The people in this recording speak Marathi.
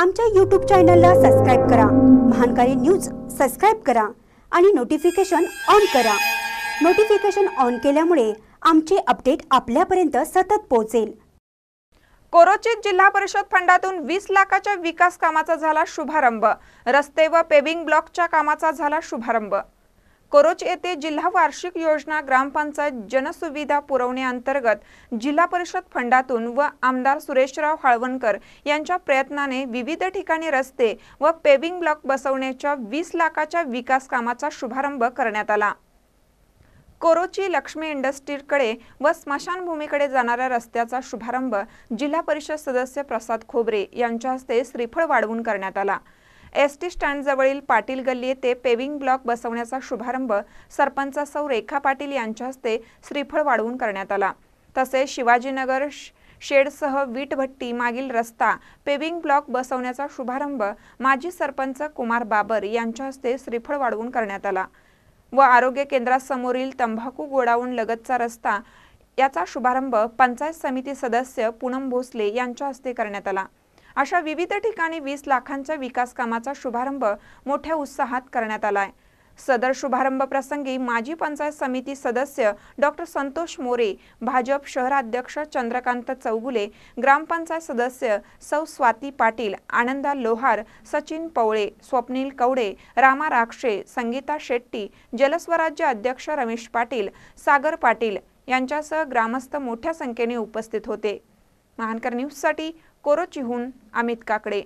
आमच्या यूट्यूब चॅनलला सबस्क्राईब करा महानकारी न्यूज सबस्क्राईब करा आणि नोटिफिकेशन ऑन करा नोटिफिकेशन ऑन केल्यामुळे आमचे अपडेट आपल्यापर्यंत सतत पोहोचेल कोरोचित जिल्हा परिषद फंडातून 20 लाखाच्या विकास कामाचा झाला शुभारंभ रस्ते व पेविंग ब्लॉकच्या कामाचा झाला शुभारंभ कोरोच येथे जिल्हा वार्षिक योजना ग्रामपंचायत जनसुविधा पुरवण्याअंतर्गत जिल्हा परिषद फंडातून व आमदार सुरेशराव हळवणकर यांच्या प्रयत्नाने विविध ठिकाणी रस्ते व पेविंग ब्लॉक बसवण्याच्या वीस लाखाच्या विकास कामाचा शुभारंभ करण्यात आला कोरोची लक्ष्मी इंडस्ट्रीकडे व स्मशानभूमीकडे जाणाऱ्या रस्त्याचा शुभारंभ जिल्हा परिषद सदस्य प्रसाद खोबरे यांच्या हस्ते श्रीफळ वाढवून करण्यात आला एस टी स्टँडजवळील पाटील गल्ली येथे पेविंग ब्लॉक बसवण्याचा शुभारंभ सरपंच सौ रेखा पाटील यांच्या हस्ते श्रीफळ वाढवून करण्यात आला तसेच शिवाजीनगर शेडसह वीटभट्टी मागील रस्ता पेविंग ब्लॉक बसवण्याचा शुभारंभ माजी सरपंच कुमार बाबर यांच्या हस्ते श्रीफळ वाढवून करण्यात आला व आरोग्य केंद्रासमोरील तंबाखू गोडाऊन लगतचा रस्ता याचा शुभारंभ पंचायत समिती सदस्य पूनम भोसले यांच्या हस्ते करण्यात आला अशा विविध ठिकाणी वीस लाखांच्या विकास कामाचा शुभारंभ मोठ्या उत्साहात करण्यात आलाय सदर शुभारंभ प्रसंगी माजी पंचायत समिती सदस्य डॉक्टर संतोष मोरे भाजप शहराध्यक्ष चंद्रकांत चौगुले ग्रामपंचायत सदस्य सौ स्वाती पाटील आनंदा लोहार सचिन पवळे स्वप्नील कवडे रामा राक्षे संगीता शेट्टी जलस्वराज्य अध्यक्ष रमेश पाटील सागर पाटील यांच्यासह ग्रामस्थ मोठ्या संख्येने उपस्थित होते महानकर न्यूजसाठी कोरोचीहून अमित काकडे